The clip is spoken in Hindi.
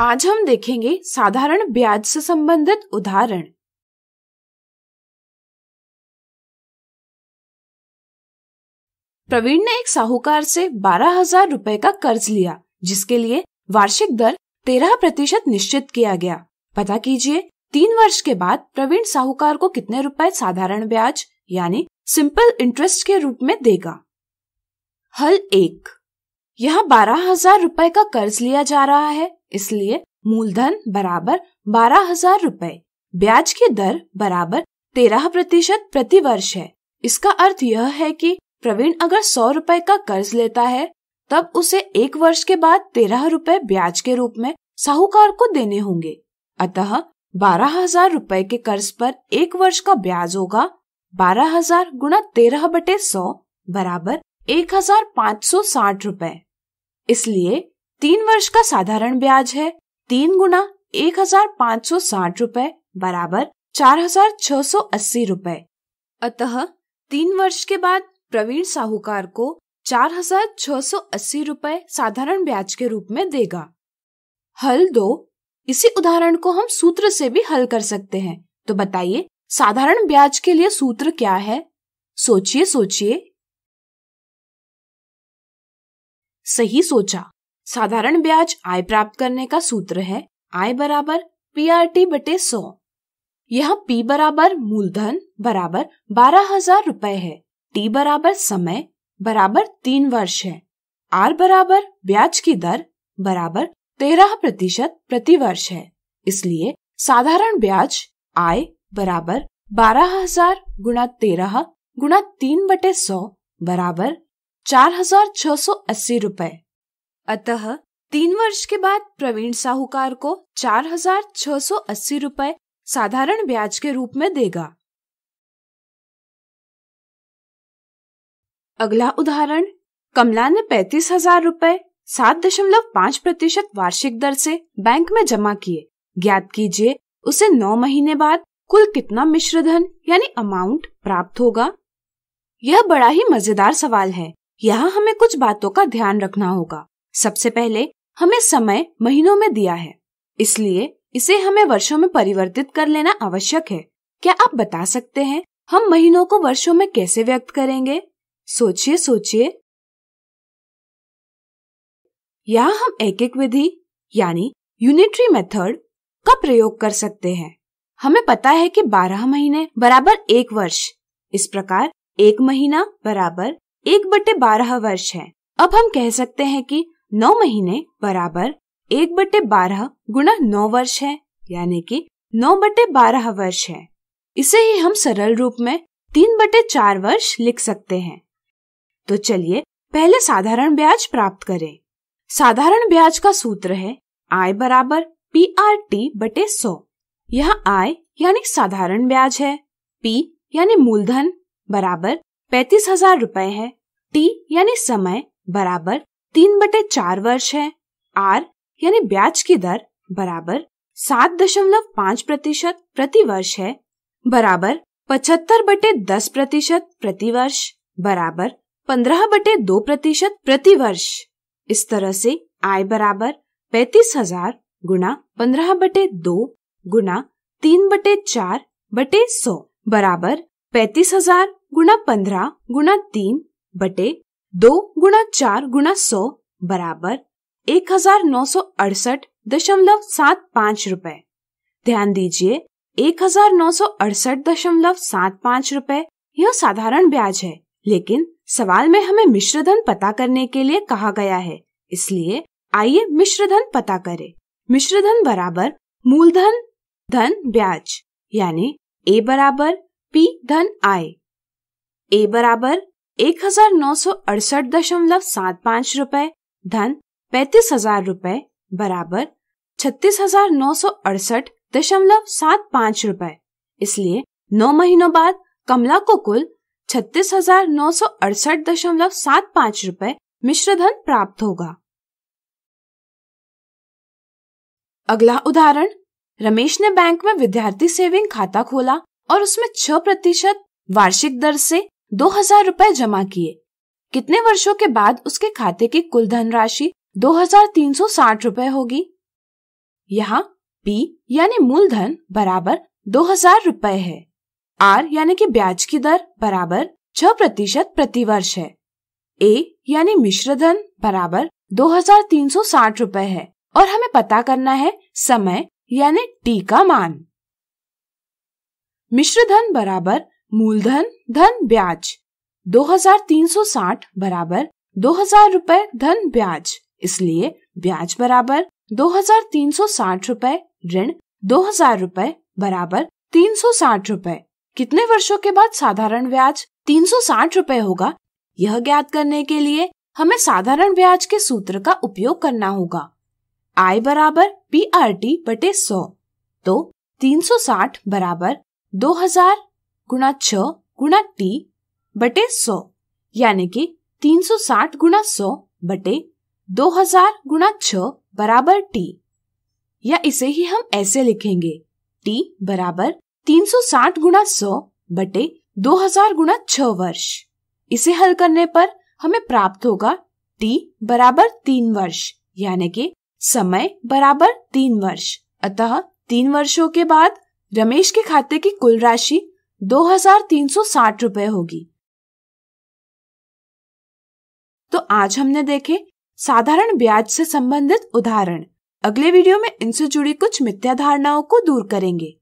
आज हम देखेंगे साधारण ब्याज से संबंधित उदाहरण प्रवीण ने एक साहूकार से बारह हजार रूपए का कर्ज लिया जिसके लिए वार्षिक दर तेरह प्रतिशत निश्चित किया गया पता कीजिए तीन वर्ष के बाद प्रवीण साहूकार को कितने रुपए साधारण ब्याज यानी सिंपल इंटरेस्ट के रूप में देगा हल एक यहाँ बारह हजार रूपए का कर्ज लिया जा रहा है इसलिए मूलधन बराबर बारह हजार रूपए ब्याज की दर बराबर तेरह प्रतिशत प्रति वर्ष है इसका अर्थ यह है कि प्रवीण अगर सौ रूपए का कर्ज लेता है तब उसे एक वर्ष के बाद तेरह रूपए ब्याज के रूप में साहूकार को देने होंगे अतः बारह हजार रूपए के कर्ज पर एक वर्ष का ब्याज होगा बारह हजार गुणा तेरह बटे सौ बराबर एक हजार पाँच सौ साठ रूपए इसलिए तीन वर्ष का साधारण ब्याज है तीन गुना एक हजार पाँच सौ साठ रूपए बराबर चार हजार छह सौ अस्सी रूपए अतः तीन वर्ष के बाद प्रवीण साहूकार को चार हजार छह सौ अस्सी रूपए साधारण ब्याज के रूप में देगा हल दो इसी उदाहरण को हम सूत्र से भी हल कर सकते हैं तो बताइए साधारण ब्याज के लिए सूत्र क्या है सोचिए सोचिए सही सोचा साधारण ब्याज आय प्राप्त करने का सूत्र है आय बराबर पी आर टी बटे सौ यहाँ पी बराबर मूलधन बराबर बारह हजार रूपए है टी बराबर समय बराबर तीन वर्ष है आर बराबर ब्याज की दर बराबर तेरह प्रतिशत प्रति वर्ष है इसलिए साधारण ब्याज आय बराबर बारह हजार गुणा तेरह गुणा तीन बटे सौ बराबर चार हजार छह सौ अस्सी रूपए अतः तीन वर्ष के बाद प्रवीण साहूकार को चार हजार छह सौ अस्सी रूपए साधारण ब्याज के रूप में देगा अगला उदाहरण कमला ने पैतीस हजार रूपए सात दशमलव पाँच प्रतिशत वार्षिक दर से बैंक में जमा किए ज्ञात कीजिए उसे नौ महीने बाद कुल कितना मिश्रधन यानी अमाउंट प्राप्त होगा यह बड़ा ही मजेदार सवाल है यहाँ हमें कुछ बातों का ध्यान रखना होगा सबसे पहले हमें समय महीनों में दिया है इसलिए इसे हमें वर्षों में परिवर्तित कर लेना आवश्यक है क्या आप बता सकते हैं हम महीनों को वर्षों में कैसे व्यक्त करेंगे सोचिए सोचिए यहाँ हम एक एक विधि यानी यूनिट्री मेथड का प्रयोग कर सकते हैं हमें पता है कि 12 महीने बराबर एक वर्ष इस प्रकार एक महीना बराबर एक बटे बारह वर्ष है अब हम कह सकते हैं कि नौ महीने बराबर एक बटे बारह गुणा नौ वर्ष है यानी कि नौ बटे बारह वर्ष है इसे ही हम सरल रूप में तीन बटे चार वर्ष लिख सकते हैं तो चलिए पहले साधारण ब्याज प्राप्त करें साधारण ब्याज का सूत्र है आय बराबर पी आर टी बटे सौ यह आय यानी साधारण ब्याज है पी यानी मूलधन बराबर पैतीस हजार रूपए है टी यानी समय बराबर तीन बटे चार वर्ष है आर यानी ब्याज की दर बराबर सात दशमलव पाँच प्रतिशत प्रति वर्ष है बराबर पचहत्तर बटे दस प्रतिशत प्रति वर्ष बराबर पंद्रह बटे दो प्रतिशत प्रति वर्ष इस तरह से आय बराबर पैतीस हजार गुना पंद्रह बटे दो गुना तीन बटे चार बटे सौ बराबर पैतीस हजार गुना पंद्रह गुना तीन बटे दो गुणा चार गुणा सौ बराबर एक हजार नौ सौ अड़सठ दशमलव सात पाँच रूपए ध्यान दीजिए एक हजार नौ सौ अड़सठ दशमलव सात पाँच रूपए यह साधारण ब्याज है लेकिन सवाल में हमें मिश्रधन पता करने के लिए कहा गया है इसलिए आइए मिश्रधन पता करें मिश्रधन बराबर मूलधन धन ब्याज यानी ए बराबर पी धन आय ए बराबर एक हजार नौ सौ अड़सठ दशमलव सात पाँच रूपए धन पैतीस हजार रूपए बराबर छत्तीस हजार नौ सौ अड़सठ दशमलव सात पाँच रूपए इसलिए नौ महीनों बाद कमला को कुल छत्तीस हजार नौ सौ अड़सठ दशमलव सात पाँच रूपए मिश्र धन प्राप्त होगा अगला उदाहरण रमेश ने बैंक में विद्यार्थी सेविंग खाता खोला और उसमें छह प्रतिशत वार्षिक दर से दो हजार रूपए जमा किए कितने वर्षों के बाद उसके खाते की कुल धनराशि दो हजार तीन सौ साठ रूपए होगी यहाँ पी यानी मूलधन बराबर दो हजार रूपए है आर यानी कि ब्याज की दर बराबर छह प्रतिशत प्रतिवर्ष है ए यानी मिश्र धन बराबर दो हजार तीन सौ साठ रूपए है और हमें पता करना है समय यानी टी का मान मिश्र धन बराबर मूलधन धन ब्याज 2360 बराबर दो हजार रूपए धन ब्याज इसलिए ब्याज बराबर दो हजार तीन सौ साठ रूपए ऋण दो हजार रूपए बराबर तीन सौ साठ रूपए कितने वर्षों के बाद साधारण ब्याज तीन सौ साठ रूपए होगा यह ज्ञात करने के लिए हमें साधारण ब्याज के सूत्र का उपयोग करना होगा आय बराबर पी आर टी बटे सौ तो 360 बराबर दो हजार गुणा छ गुणा टी बटे सौ यानी कि साठ गुणा सौ बटे हजार गुणा छ बराबर टी या इसे ही हम ऐसे लिखेंगे टी बराबर तीन सौ साठ गुणा सौ बटे दो हजार गुणा छ वर्ष इसे हल करने पर हमें प्राप्त होगा टी बराबर तीन वर्ष यानी कि समय बराबर तीन वर्ष अतः तीन वर्षों के बाद रमेश के खाते की कुल राशि दो हजार तीन सौ साठ रुपए होगी तो आज हमने देखे साधारण ब्याज से संबंधित उदाहरण अगले वीडियो में इनसे जुड़ी कुछ मिथ्या धारणाओं को दूर करेंगे